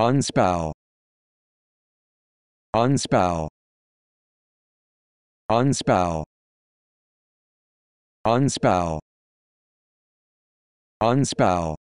unspell unspell unspell unspell unspell